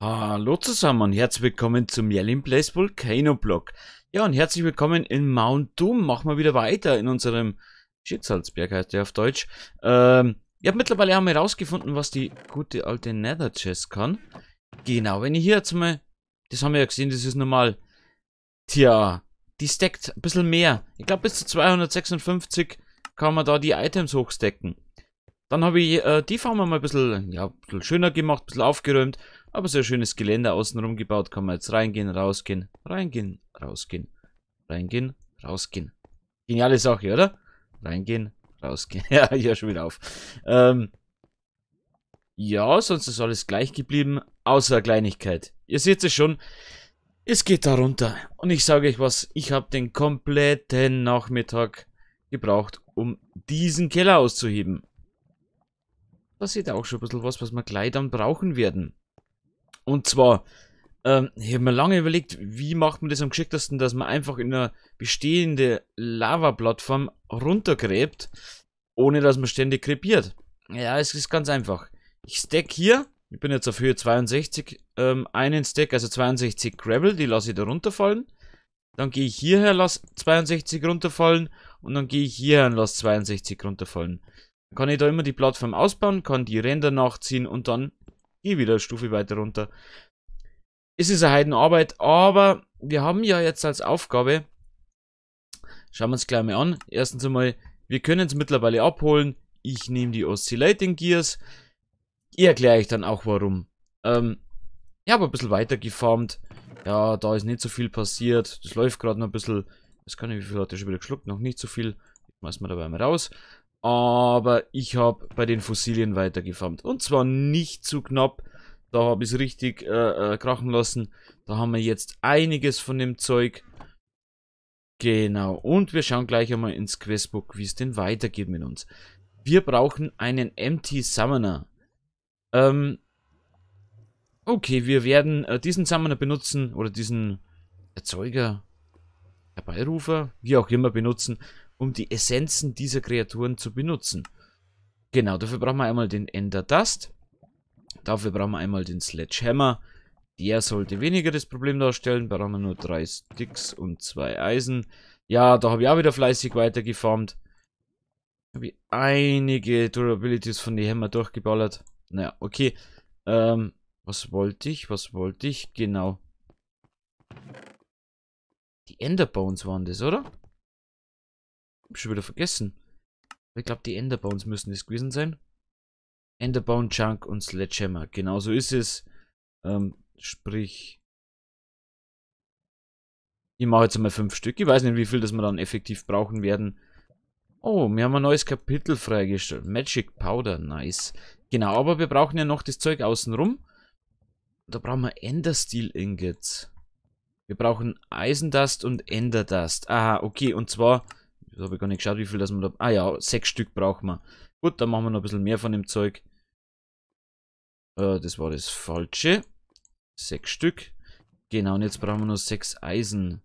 Hallo zusammen und herzlich willkommen zum Yelling Place Volcano Blog. Ja und herzlich willkommen in Mount Doom. Machen wir wieder weiter in unserem Schicksalsberg heißt der auf Deutsch. Ähm, ja mittlerweile haben wir herausgefunden, was die gute alte Nether Chest kann. Genau, wenn ich hier jetzt mal, das haben wir ja gesehen, das ist normal. Tja, die stackt ein bisschen mehr. Ich glaube bis zu 256 kann man da die Items hochstecken. Dann habe ich äh, die Farm mal ein bisschen, ja, ein bisschen schöner gemacht, ein bisschen aufgeräumt. Aber sehr schönes Gelände außenrum gebaut. Kann man jetzt reingehen, rausgehen, reingehen, rausgehen, reingehen, rausgehen. Geniale Sache, oder? Reingehen, rausgehen. ja, ich ja, schon wieder auf. Ähm, ja, sonst ist alles gleich geblieben, außer Kleinigkeit. Ihr seht es schon, es geht da runter. Und ich sage euch was, ich habe den kompletten Nachmittag gebraucht, um diesen Keller auszuheben. Da seht ihr auch schon ein bisschen was, was wir gleich dann brauchen werden. Und zwar, ähm, ich habe mir lange überlegt, wie macht man das am geschicktesten, dass man einfach in eine bestehende Lava-Plattform runtergräbt, ohne dass man ständig krepiert. Ja, es ist ganz einfach. Ich stack hier, ich bin jetzt auf Höhe 62, ähm, einen Stack, also 62 Gravel, die lasse ich da runterfallen. Dann gehe ich hierher, lasse 62 runterfallen und dann gehe ich hierher und lasse 62 runterfallen. Dann kann ich da immer die Plattform ausbauen, kann die Ränder nachziehen und dann Geh wieder eine Stufe weiter runter. Es ist eine Heidenarbeit, aber wir haben ja jetzt als Aufgabe, schauen wir uns gleich mal an. Erstens einmal, wir können es mittlerweile abholen. Ich nehme die Oscillating Gears. ich Erkläre euch dann auch warum. Ähm, ich habe ein bisschen weiter gefarmt. Ja, da ist nicht so viel passiert. Das läuft gerade noch ein bisschen. Ich kann ich, nicht, wie viel hat er schon wieder geschluckt. Noch nicht so viel. Ich schmeiß mal dabei mal raus. Aber ich habe bei den Fossilien weitergefarmt. Und zwar nicht zu knapp. Da habe ich es richtig äh, äh, krachen lassen. Da haben wir jetzt einiges von dem Zeug. Genau. Und wir schauen gleich einmal ins Questbook, wie es denn weitergeht mit uns. Wir brauchen einen Empty Summoner. Ähm, okay, wir werden äh, diesen Summoner benutzen oder diesen Erzeuger, Herbeirufer, wie auch immer benutzen, um die Essenzen dieser Kreaturen zu benutzen. Genau, dafür brauchen wir einmal den Ender Dust. Dafür brauchen wir einmal den Sledgehammer. Der sollte weniger das Problem darstellen. Brauchen wir nur drei Sticks und zwei Eisen. Ja, da habe ich auch wieder fleißig weitergefarmt. Habe ich einige Durabilities von den Hammer durchgeballert. Naja, okay. Ähm, was wollte ich? Was wollte ich? Genau. Die Enderbones waren das, oder? schon wieder vergessen. Ich glaube, die Enderbones müssen es gewesen sein. Enderbone, Junk und Sledgehammer. Genau so ist es. Ähm, sprich, ich mache jetzt einmal fünf Stück. Ich weiß nicht, wie viel das wir dann effektiv brauchen werden. Oh, wir haben ein neues Kapitel freigestellt. Magic Powder, nice. Genau, aber wir brauchen ja noch das Zeug außenrum. Da brauchen wir Endersteel Ingots. Wir brauchen Eisendust und Enderdust. Aha, okay, und zwar das habe ich gar nicht geschaut, wie viel das man da. Ah ja, sechs Stück brauchen wir. Gut, dann machen wir noch ein bisschen mehr von dem Zeug. Äh, das war das Falsche. Sechs Stück. Genau, und jetzt brauchen wir nur sechs Eisen.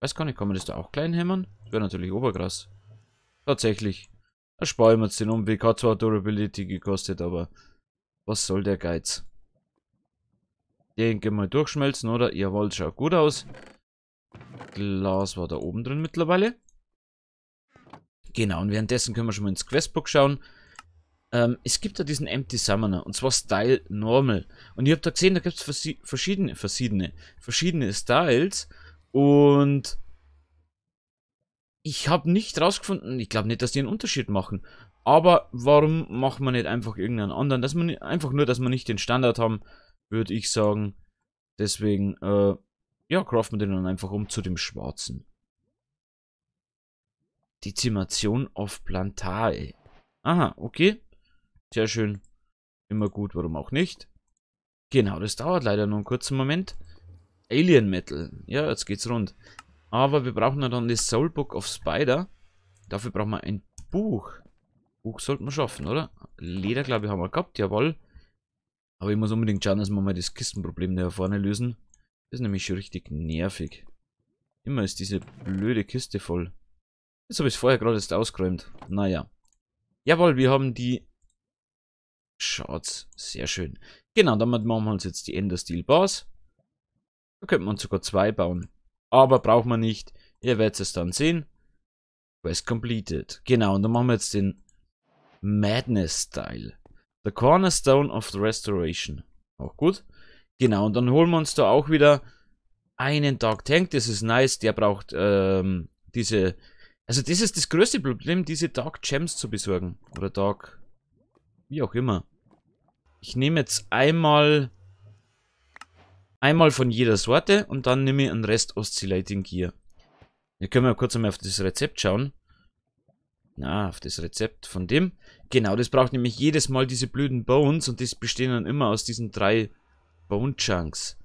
Weiß gar nicht, kann man das da auch klein hämmern? wäre natürlich oberkrass. Tatsächlich. Da sparen wir uns den Umweg. Hat zwar Durability gekostet, aber was soll der Geiz? Den gehen wir durchschmelzen, oder? Jawohl, schaut gut aus. Glas war da oben drin mittlerweile. Genau, und währenddessen können wir schon mal ins Questbook schauen. Ähm, es gibt da diesen Empty Summoner, und zwar Style Normal. Und ihr habt da gesehen, da gibt es verschiedene, verschiedene, verschiedene Styles. Und ich habe nicht rausgefunden, ich glaube nicht, dass die einen Unterschied machen. Aber warum macht man nicht einfach irgendeinen anderen? Dass man nicht, einfach nur, dass man nicht den Standard haben, würde ich sagen. Deswegen, äh, ja, craften wir den dann einfach um zu dem Schwarzen. Dezimation of Plantae. Aha, okay. Sehr schön. Immer gut, warum auch nicht. Genau, das dauert leider nur einen kurzen Moment. Alien Metal. Ja, jetzt geht's rund. Aber wir brauchen ja dann das Soul Book of Spider. Dafür brauchen wir ein Buch. Buch sollten wir schaffen, oder? Leder, glaube ich, haben wir gehabt, jawohl. Aber ich muss unbedingt schauen, dass wir mal das Kistenproblem da vorne lösen. Das ist nämlich schon richtig nervig. Immer ist diese blöde Kiste voll. Jetzt habe ich es vorher gerade erst ausgeräumt. Naja. Jawohl, wir haben die Shards. Sehr schön. Genau, damit machen wir uns jetzt die Ender Steel Bars. Da könnte man sogar zwei bauen. Aber braucht man nicht. Ihr werdet es dann sehen. Quest completed. Genau, und dann machen wir jetzt den Madness Style. The Cornerstone of the Restoration. Auch gut. Genau, und dann holen wir uns da auch wieder einen Dark Tank. Das ist nice. Der braucht ähm, diese also das ist das größte Problem, diese Dark Gems zu besorgen. Oder Dark... Wie auch immer. Ich nehme jetzt einmal... Einmal von jeder Sorte und dann nehme ich einen Rest Oscillating Gear. Hier können wir kurz einmal auf das Rezept schauen. Na, auf das Rezept von dem. Genau, das braucht nämlich jedes Mal diese blöden Bones und das bestehen dann immer aus diesen drei Bone Chunks.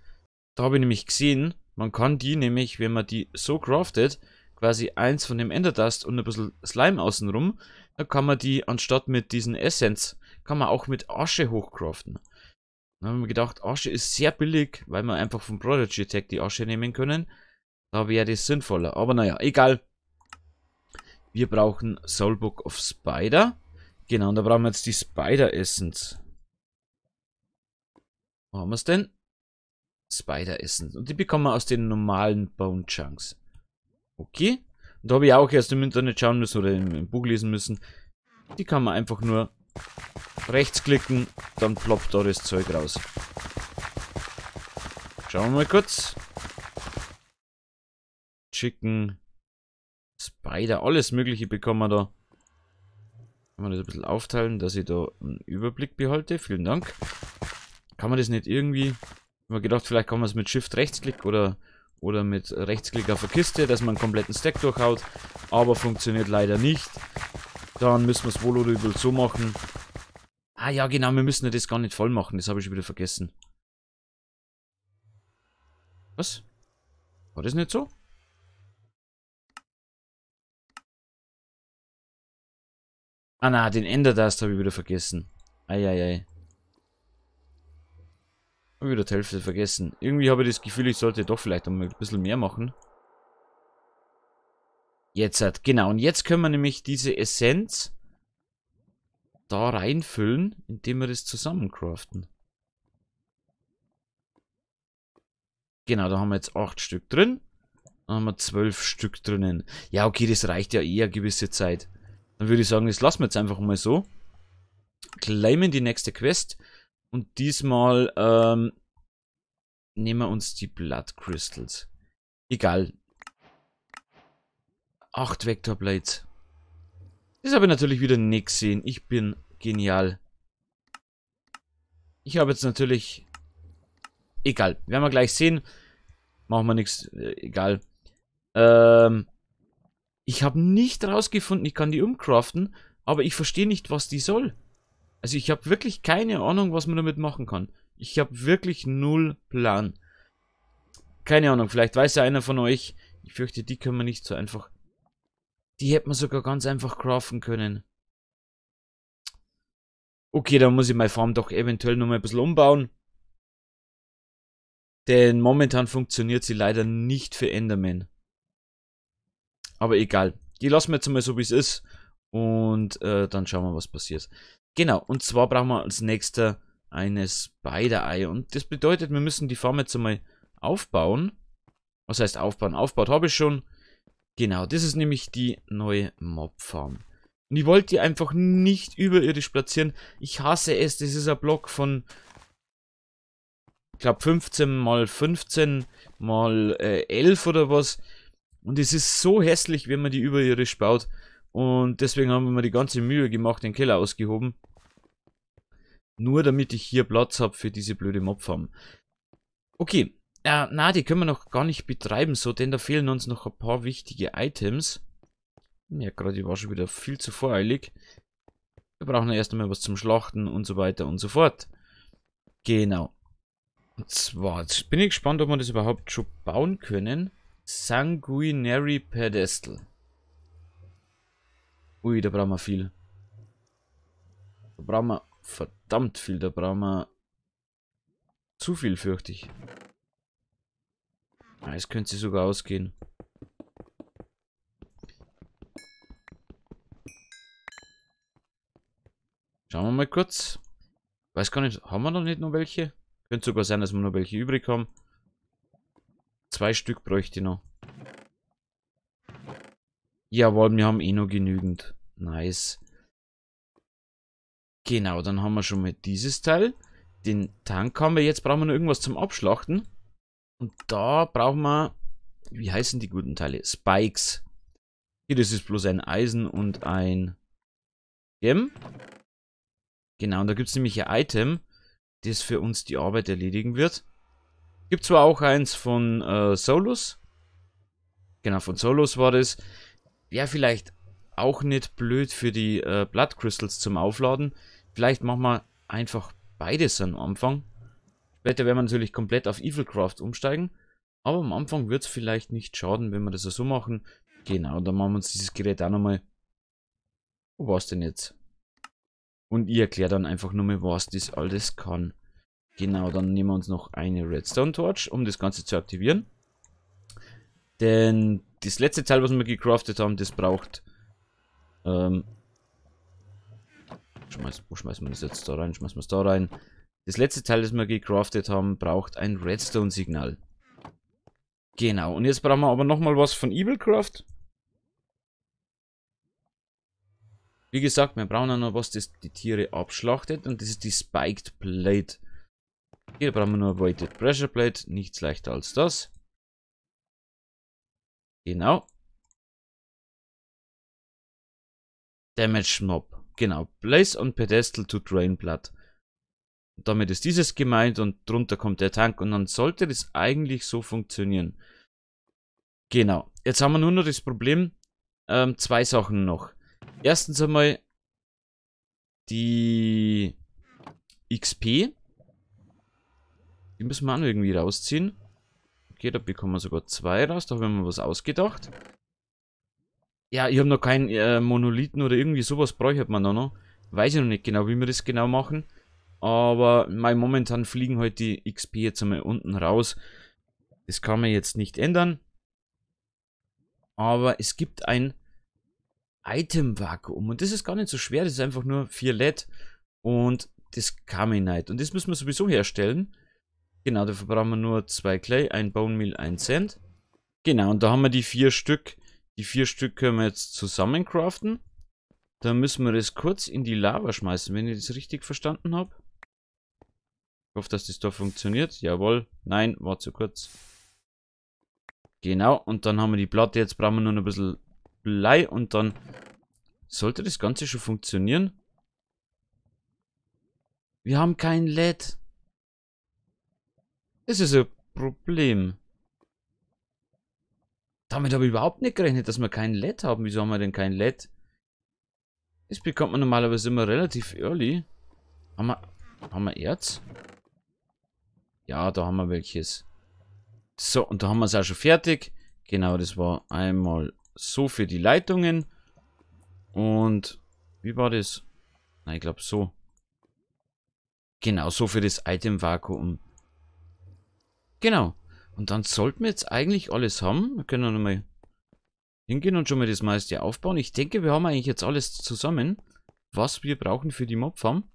Da habe ich nämlich gesehen, man kann die nämlich, wenn man die so craftet, quasi eins von dem Ender Enderdust und ein bisschen Slime außenrum, dann kann man die anstatt mit diesen Essence, kann man auch mit Asche hochcraften. Da haben wir gedacht, Asche ist sehr billig, weil wir einfach vom Prodigy Tag die Asche nehmen können. Da wäre das sinnvoller. Aber naja, egal. Wir brauchen Soulbook of Spider. Genau, und da brauchen wir jetzt die Spider Essence. Wo haben wir es denn? Spider Essence. Und die bekommen wir aus den normalen Bone Chunks. Okay. Und Da habe ich auch erst im Internet schauen müssen oder im Buch lesen müssen. Die kann man einfach nur rechtsklicken, dann ploppt da das Zeug raus. Schauen wir mal kurz. Chicken, Spider, alles mögliche bekommen wir da. Kann man das ein bisschen aufteilen, dass ich da einen Überblick behalte. Vielen Dank. Kann man das nicht irgendwie... Ich habe mir gedacht, vielleicht kann man es mit Shift-Rechtsklick oder oder mit Rechtsklick auf der Kiste, dass man einen kompletten Stack durchhaut, aber funktioniert leider nicht. Dann müssen wir es wohl oder übel so machen. Ah ja, genau, wir müssen ja das gar nicht voll machen, das habe ich wieder vergessen. Was? War das nicht so? Ah na, den Ender Dust habe ich wieder vergessen. Eieiei. Ei, ei. Hab wieder die Hälfte vergessen. Irgendwie habe ich das Gefühl, ich sollte doch vielleicht ein bisschen mehr machen. Jetzt hat, genau. Und jetzt können wir nämlich diese Essenz da reinfüllen, indem wir das zusammencraften. Genau, da haben wir jetzt 8 Stück drin. Dann haben wir 12 Stück drinnen. Ja, okay, das reicht ja eher eine gewisse Zeit. Dann würde ich sagen, das lassen wir jetzt einfach mal so. Claimen die nächste Quest. Und diesmal ähm, nehmen wir uns die Blood Crystals. Egal. Acht Vector Blades. Das habe ich natürlich wieder nicht gesehen. Ich bin genial. Ich habe jetzt natürlich... Egal. Werden wir gleich sehen. Machen wir nichts. Äh, egal. Ähm, ich habe nicht rausgefunden, ich kann die umcraften, aber ich verstehe nicht, was die soll. Also ich habe wirklich keine Ahnung, was man damit machen kann. Ich habe wirklich null Plan. Keine Ahnung, vielleicht weiß ja einer von euch. Ich fürchte, die können wir nicht so einfach... Die hätte man sogar ganz einfach craften können. Okay, dann muss ich meine Farm doch eventuell nochmal ein bisschen umbauen. Denn momentan funktioniert sie leider nicht für Enderman. Aber egal. Die lassen wir jetzt mal so, wie es ist. Und äh, dann schauen wir, was passiert. Genau, und zwar brauchen wir als nächster eine Spider-Eye. Und das bedeutet, wir müssen die Farm jetzt einmal aufbauen. Was heißt aufbauen? Aufbaut habe ich schon. Genau, das ist nämlich die neue Mob-Farm. Und ich wollte die einfach nicht überirdisch platzieren. Ich hasse es, das ist ein Block von, ich glaube, 15 mal 15 mal äh, 11 oder was. Und es ist so hässlich, wenn man die überirdisch baut. Und deswegen haben wir mir die ganze Mühe gemacht, den Keller ausgehoben. Nur damit ich hier Platz habe für diese blöde Mobfarm. Okay, Ja, äh, na, die können wir noch gar nicht betreiben so, denn da fehlen uns noch ein paar wichtige Items. Ja, gerade ich war schon wieder viel zu voreilig. Wir brauchen ja erst einmal was zum Schlachten und so weiter und so fort. Genau. Und zwar, jetzt bin ich gespannt, ob wir das überhaupt schon bauen können. Sanguinary Pedestal. Ui, da brauchen wir viel. Da brauchen wir verdammt viel. Da brauchen wir zu viel, fürchte ich. Ah, es könnte sie sogar ausgehen. Schauen wir mal kurz. Weiß gar nicht, haben wir noch nicht noch welche? Könnte sogar sein, dass wir noch welche übrig haben. Zwei Stück bräuchte ich noch. Jawohl, wir haben eh noch genügend. Nice. Genau, dann haben wir schon mal dieses Teil. Den Tank haben wir. Jetzt brauchen wir noch irgendwas zum Abschlachten. Und da brauchen wir... Wie heißen die guten Teile? Spikes. Hier, das ist bloß ein Eisen und ein Gem. Genau, und da gibt es nämlich ein Item, das für uns die Arbeit erledigen wird. Gibt zwar auch eins von äh, Solus. Genau, von Solus war das wäre vielleicht auch nicht blöd für die äh, Blood Crystals zum Aufladen. Vielleicht machen wir einfach beides am Anfang. Später werden wir natürlich komplett auf Evilcraft umsteigen. Aber am Anfang wird es vielleicht nicht schaden, wenn wir das so machen. Genau, dann machen wir uns dieses Gerät auch nochmal. Wo war es denn jetzt? Und ich erkläre dann einfach nochmal, was das alles kann. Genau, dann nehmen wir uns noch eine Redstone Torch, um das Ganze zu aktivieren. Denn das letzte Teil, was wir gecraftet haben, das braucht... Ähm, schmeiß, wo schmeißen wir das jetzt da rein? Schmeißen wir es da rein. Das letzte Teil, das wir gecraftet haben, braucht ein Redstone-Signal. Genau, und jetzt brauchen wir aber nochmal was von Evilcraft. Wie gesagt, wir brauchen auch noch was, das die Tiere abschlachtet. Und das ist die Spiked Plate. Hier brauchen wir nur Weighted Pressure Plate. Nichts leichter als das. Genau. Damage Mob. Genau. Place on Pedestal to Drain Blood. damit ist dieses gemeint und drunter kommt der Tank und dann sollte das eigentlich so funktionieren. Genau. Jetzt haben wir nur noch das Problem, ähm, zwei Sachen noch. Erstens einmal die XP. Die müssen wir auch noch irgendwie rausziehen. Okay, da bekommen wir sogar zwei raus. Da haben wir mir was ausgedacht. Ja, ich habe noch keinen äh, Monolithen oder irgendwie sowas bräuchte man da noch. Weiß ich noch nicht genau, wie wir das genau machen. Aber mein, momentan fliegen halt die XP jetzt einmal unten raus. Das kann man jetzt nicht ändern. Aber es gibt ein Item-Vakuum. Und das ist gar nicht so schwer. Das ist einfach nur 4 LED und das kann nicht. Und das müssen wir sowieso herstellen. Genau, dafür brauchen wir nur zwei Clay, ein Bone Meal, ein Cent. Genau, und da haben wir die vier Stück. Die vier Stück können wir jetzt zusammen craften. Da müssen wir das kurz in die Lava schmeißen, wenn ich das richtig verstanden habe. Ich hoffe, dass das da funktioniert. Jawohl. Nein, war zu kurz. Genau, und dann haben wir die Platte. Jetzt brauchen wir nur noch ein bisschen Blei und dann sollte das Ganze schon funktionieren. Wir haben kein LED. Das ist ein Problem. Damit habe ich überhaupt nicht gerechnet, dass wir kein LED haben. Wieso haben wir denn kein LED? Das bekommt man normalerweise immer relativ early. Haben wir, haben wir Erz? Ja, da haben wir welches. So, und da haben wir es auch schon fertig. Genau, das war einmal so für die Leitungen. Und wie war das? Nein, ich glaube so. Genau, so für das Item-Vakuum. Genau. Und dann sollten wir jetzt eigentlich alles haben. Wir können dann mal hingehen und schon mal das meiste aufbauen. Ich denke, wir haben eigentlich jetzt alles zusammen, was wir brauchen für die Mobfarm.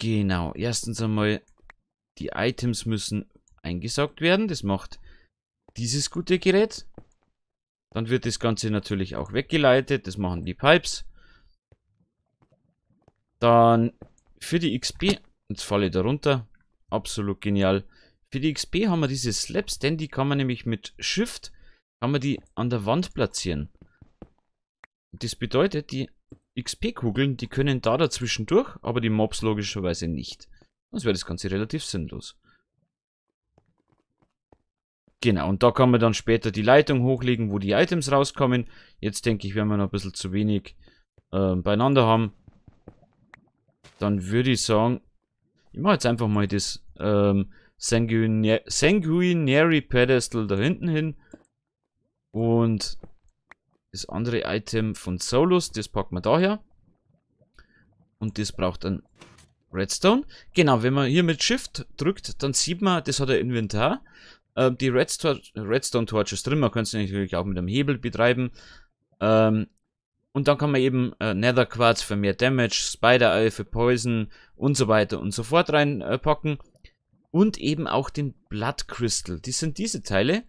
Genau, erstens einmal, die Items müssen eingesaugt werden. Das macht dieses gute Gerät. Dann wird das Ganze natürlich auch weggeleitet. Das machen die Pipes. Dann für die XP, jetzt falle ich da runter, Absolut genial. Für die XP haben wir diese Slaps, denn die kann man nämlich mit Shift, kann man die an der Wand platzieren. Das bedeutet, die XP-Kugeln, die können da dazwischen durch, aber die Mobs logischerweise nicht. Sonst wäre das Ganze relativ sinnlos. Genau, und da kann man dann später die Leitung hochlegen, wo die Items rauskommen. Jetzt denke ich, wenn wir noch ein bisschen zu wenig äh, beieinander haben, dann würde ich sagen, ich mache jetzt einfach mal das ähm, Sanguinary, Sanguinary Pedestal da hinten hin. Und das andere Item von Solus, das packen wir daher. Und das braucht ein Redstone. Genau, wenn man hier mit Shift drückt, dann sieht man, das hat ein Inventar. Ähm, die Redstone, Redstone Torch ist drin, man kann es natürlich auch mit einem Hebel betreiben. Ähm, und dann kann man eben äh, Nether Quartz für mehr Damage, Spider Eye für Poison und so weiter und so fort reinpacken. Äh, und eben auch den Blood Crystal. Die sind diese Teile.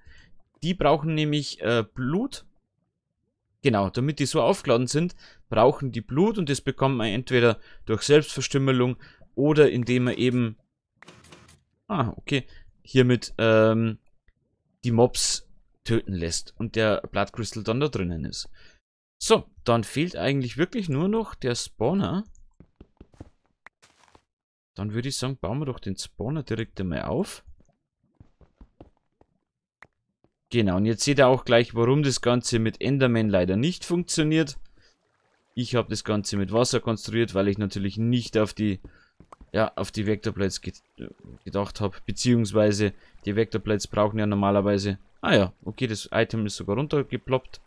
Die brauchen nämlich äh, Blut. Genau, damit die so aufgeladen sind, brauchen die Blut und das bekommt man entweder durch Selbstverstümmelung oder indem man eben. Ah, okay. Hiermit ähm, die Mobs töten lässt und der Blood Crystal dann da drinnen ist. So, dann fehlt eigentlich wirklich nur noch der Spawner. Dann würde ich sagen, bauen wir doch den Spawner direkt einmal auf. Genau, und jetzt seht ihr auch gleich, warum das Ganze mit Enderman leider nicht funktioniert. Ich habe das Ganze mit Wasser konstruiert, weil ich natürlich nicht auf die, ja, auf die Vectorplates ge gedacht habe. Beziehungsweise, die Vectorplates brauchen ja normalerweise... Ah ja, okay, das Item ist sogar runtergeploppt.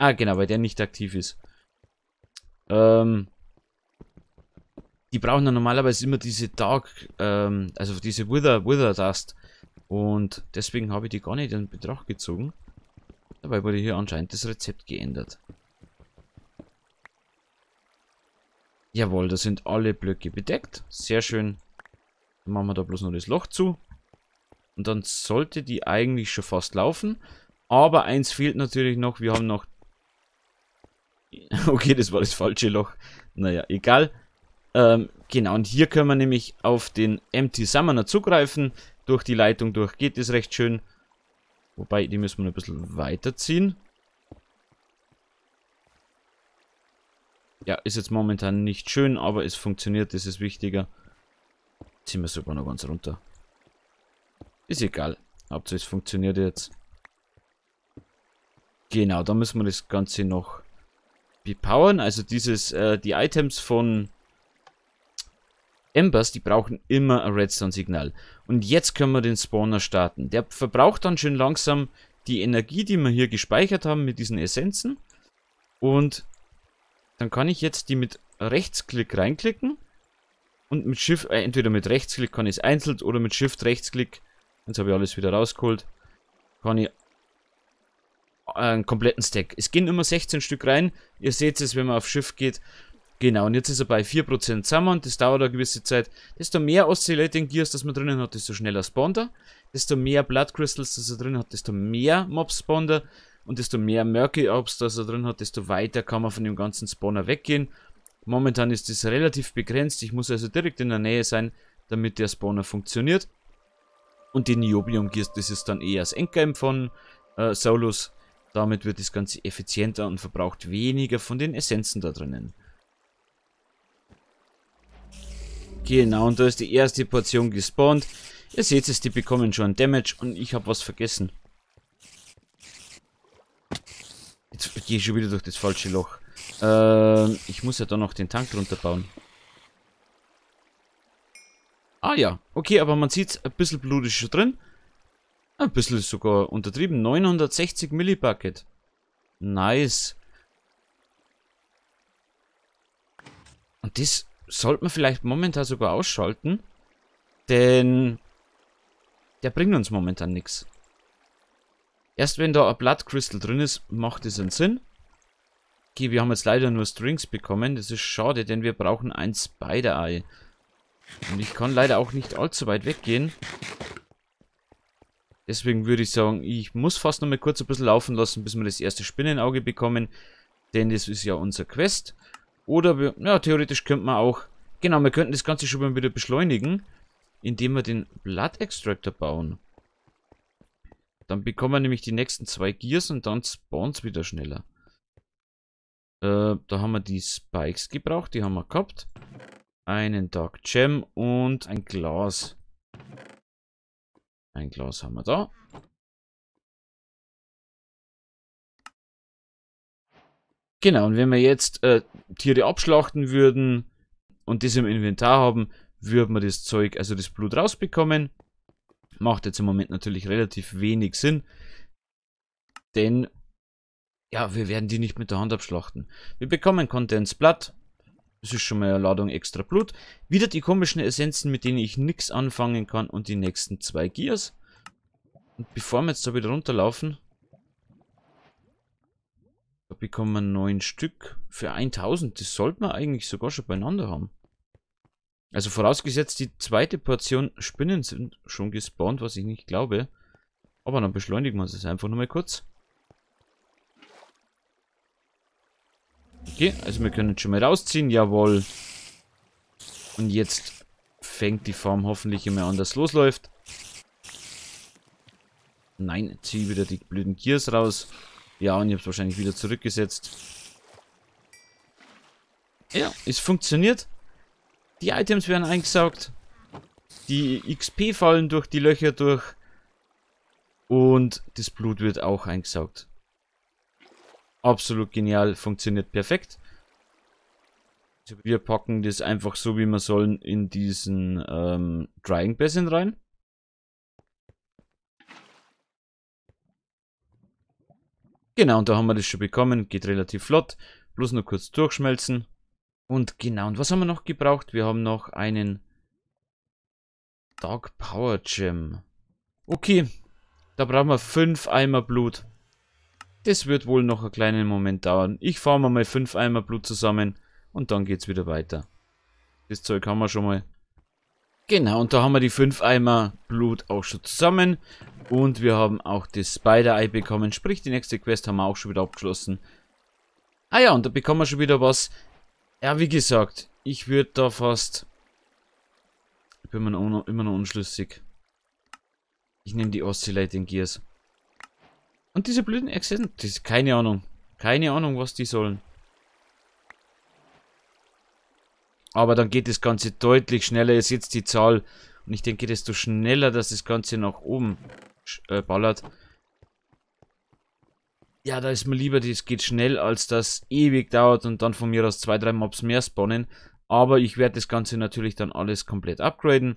Ah, genau, weil der nicht aktiv ist. Ähm, die brauchen dann normalerweise immer diese Dark, ähm, also diese Wither, Wither Dust. Und deswegen habe ich die gar nicht in Betracht gezogen. Dabei wurde hier anscheinend das Rezept geändert. Jawohl, da sind alle Blöcke bedeckt. Sehr schön. Dann machen wir da bloß noch das Loch zu. Und dann sollte die eigentlich schon fast laufen. Aber eins fehlt natürlich noch. Wir haben noch Okay, das war das falsche Loch. Naja, egal. Ähm, genau, und hier können wir nämlich auf den Empty Summoner zugreifen. Durch die Leitung durch geht es recht schön. Wobei, die müssen wir noch ein bisschen weiterziehen. Ja, ist jetzt momentan nicht schön, aber es funktioniert, das ist wichtiger. Ziehen wir sogar noch ganz runter. Ist egal. Hauptsache es funktioniert jetzt. Genau, da müssen wir das Ganze noch die Powern, also dieses, äh, die Items von Embers, die brauchen immer ein Redstone-Signal. Und jetzt können wir den Spawner starten. Der verbraucht dann schön langsam die Energie, die wir hier gespeichert haben mit diesen Essenzen. Und dann kann ich jetzt die mit Rechtsklick reinklicken. Und mit Shift, äh, entweder mit Rechtsklick kann ich es einzeln oder mit Shift Rechtsklick. Jetzt habe ich alles wieder rausgeholt. Kann ich einen kompletten Stack. Es gehen immer 16 Stück rein. Ihr seht es, wenn man auf Schiff geht. Genau, und jetzt ist er bei 4% zusammen und das dauert eine gewisse Zeit. Desto mehr Oscillating Gears, das man drinnen hat, desto schneller spawnt er. Desto mehr Blood Crystals, das er drin hat, desto mehr Mobs spawnt er. Und desto mehr Murky Orbs, das er drin hat, desto weiter kann man von dem ganzen Spawner weggehen. Momentan ist das relativ begrenzt. Ich muss also direkt in der Nähe sein, damit der Spawner funktioniert. Und die Niobium Gears, das ist dann eher das Endgame von äh, Solus. Damit wird das Ganze effizienter und verbraucht weniger von den Essenzen da drinnen. Genau, und da ist die erste Portion gespawnt. Ihr seht es, die bekommen schon Damage und ich habe was vergessen. Jetzt gehe ich schon wieder durch das falsche Loch. Ähm, ich muss ja da noch den Tank runterbauen. Ah ja, okay, aber man sieht, es, ein bisschen Blut ist schon drin. Ein bisschen sogar untertrieben. 960 Millibucket. Nice. Und das sollte man vielleicht momentan sogar ausschalten. Denn der bringt uns momentan nichts. Erst wenn da ein Blood Crystal drin ist, macht es einen Sinn. Okay, wir haben jetzt leider nur Strings bekommen. Das ist schade, denn wir brauchen ein Spider-Eye. Und ich kann leider auch nicht allzu weit weggehen. Deswegen würde ich sagen, ich muss fast noch mal kurz ein bisschen laufen lassen, bis wir das erste Spinnenauge bekommen. Denn das ist ja unser Quest. Oder, wir, ja, theoretisch könnte man auch... Genau, wir könnten das Ganze schon mal wieder beschleunigen, indem wir den Blood Extractor bauen. Dann bekommen wir nämlich die nächsten zwei Gears und dann spawnt es wieder schneller. Äh, da haben wir die Spikes gebraucht, die haben wir gehabt. Einen Dark Gem und ein Glas. Ein Glas haben wir da. Genau, und wenn wir jetzt äh, Tiere abschlachten würden und das im Inventar haben, würde man das Zeug, also das Blut rausbekommen. Macht jetzt im Moment natürlich relativ wenig Sinn, denn ja, wir werden die nicht mit der Hand abschlachten. Wir bekommen Contents Blatt, das ist schon mal eine Ladung extra Blut. Wieder die komischen Essenzen, mit denen ich nichts anfangen kann. Und die nächsten zwei Gears. Und bevor wir jetzt da wieder runterlaufen... Da bekommen wir neun Stück für 1000. Das sollten wir eigentlich sogar schon beieinander haben. Also vorausgesetzt, die zweite Portion Spinnen sind schon gespawnt, was ich nicht glaube. Aber dann beschleunigen wir es einfach nur mal kurz. Okay, also wir können jetzt schon mal rausziehen. Jawohl. Und jetzt fängt die Farm hoffentlich immer an, dass losläuft. Nein, ziehe wieder die blöden Gears raus. Ja, und ich habe es wahrscheinlich wieder zurückgesetzt. Ja, es funktioniert. Die Items werden eingesaugt. Die XP fallen durch die Löcher durch. Und das Blut wird auch eingesaugt absolut genial, funktioniert perfekt. Also wir packen das einfach so, wie wir sollen, in diesen ähm, Drying Basin rein. Genau, und da haben wir das schon bekommen. Geht relativ flott. Bloß nur kurz durchschmelzen. Und genau, und was haben wir noch gebraucht? Wir haben noch einen Dark Power Gem. Okay, da brauchen wir fünf Eimer Blut. Das wird wohl noch einen kleinen Moment dauern. Ich fahre mir mal fünf Eimer Blut zusammen und dann geht's wieder weiter. Das Zeug haben wir schon mal. Genau, und da haben wir die fünf Eimer Blut auch schon zusammen. Und wir haben auch das Spider-Ei bekommen. Sprich, die nächste Quest haben wir auch schon wieder abgeschlossen. Ah ja, und da bekommen wir schon wieder was. Ja, wie gesagt, ich würde da fast... Ich bin immer noch unschlüssig. Ich nehme die Oscillating Gears. Und diese blöden Exzenten, das keine Ahnung. Keine Ahnung, was die sollen. Aber dann geht das Ganze deutlich schneller. Ihr seht die Zahl. Und ich denke, desto schneller, dass das Ganze nach oben äh, ballert. Ja, da ist mir lieber, das geht schnell, als das ewig dauert und dann von mir aus zwei, drei Mobs mehr spawnen. Aber ich werde das Ganze natürlich dann alles komplett upgraden.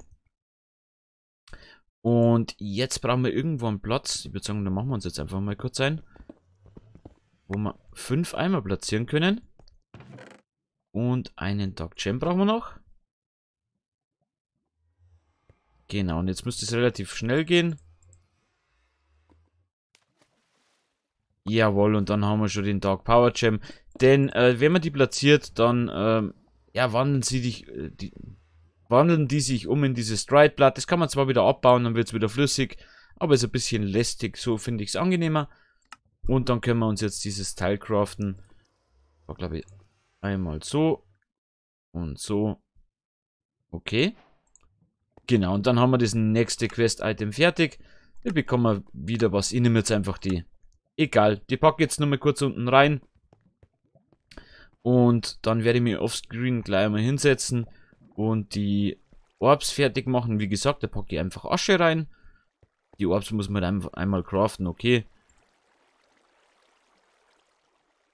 Und jetzt brauchen wir irgendwo einen Platz. Ich würde sagen, da machen wir uns jetzt einfach mal kurz ein. Wo wir fünf Eimer platzieren können. Und einen Dark Gem brauchen wir noch. Genau, und jetzt müsste es relativ schnell gehen. Jawohl, und dann haben wir schon den Dark Power Gem. Denn äh, wenn man die platziert, dann ähm, ja, wandeln sie dich, äh, wandeln die sich um in dieses Stride-Blatt. Das kann man zwar wieder abbauen, dann wird es wieder flüssig, aber ist ein bisschen lästig. So finde ich es angenehmer. Und dann können wir uns jetzt dieses Teil craften. War glaube ich einmal so und so. Okay. Genau, und dann haben wir das nächste Quest-Item fertig. Wir bekommen wieder was. Ich nehme jetzt einfach die. Egal, die packe jetzt nur mal kurz unten rein. Und dann werde ich mich offscreen gleich mal hinsetzen und die Orbs fertig machen. Wie gesagt, da packe ich einfach Asche rein. Die Orbs muss man ein, einmal craften, okay.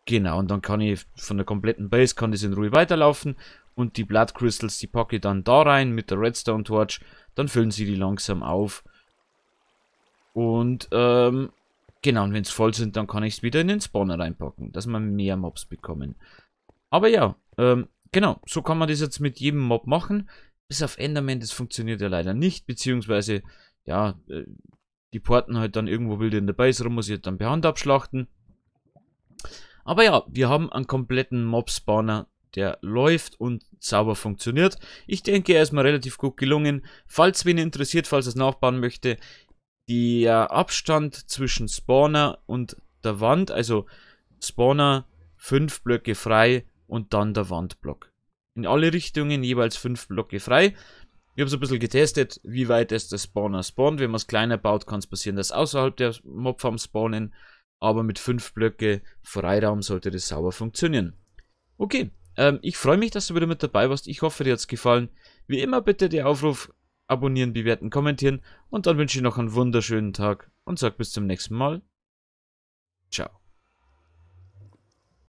Genau, und dann kann ich von der kompletten Base, kann das in Ruhe weiterlaufen. Und die Blood Crystals, die packe ich dann da rein mit der Redstone Torch. Dann füllen sie die langsam auf. Und, ähm, genau, und wenn es voll sind, dann kann ich es wieder in den Spawner reinpacken, dass wir mehr Mobs bekommen. Aber ja, ähm, genau, so kann man das jetzt mit jedem Mob machen. Bis auf Enderman, das funktioniert ja leider nicht, beziehungsweise, ja, äh, die porten halt dann irgendwo wild in der Base rum, muss ich halt dann per Hand abschlachten. Aber ja, wir haben einen kompletten Mob-Spawner, der läuft und sauber funktioniert. Ich denke, er ist mir relativ gut gelungen. Falls wen interessiert, falls er es nachbauen möchte, der Abstand zwischen Spawner und der Wand, also Spawner 5 Blöcke frei, und dann der Wandblock. In alle Richtungen jeweils fünf Blöcke frei. Ich habe so ein bisschen getestet, wie weit es der Spawner spawnt. Wenn man es kleiner baut, kann es passieren, dass außerhalb der Mobfarm spawnen. Aber mit fünf Blöcke Freiraum sollte das sauber funktionieren. Okay, ähm, ich freue mich, dass du wieder mit dabei warst. Ich hoffe, dir hat es gefallen. Wie immer bitte den Aufruf, abonnieren, bewerten, kommentieren. Und dann wünsche ich noch einen wunderschönen Tag und sag bis zum nächsten Mal. Ciao.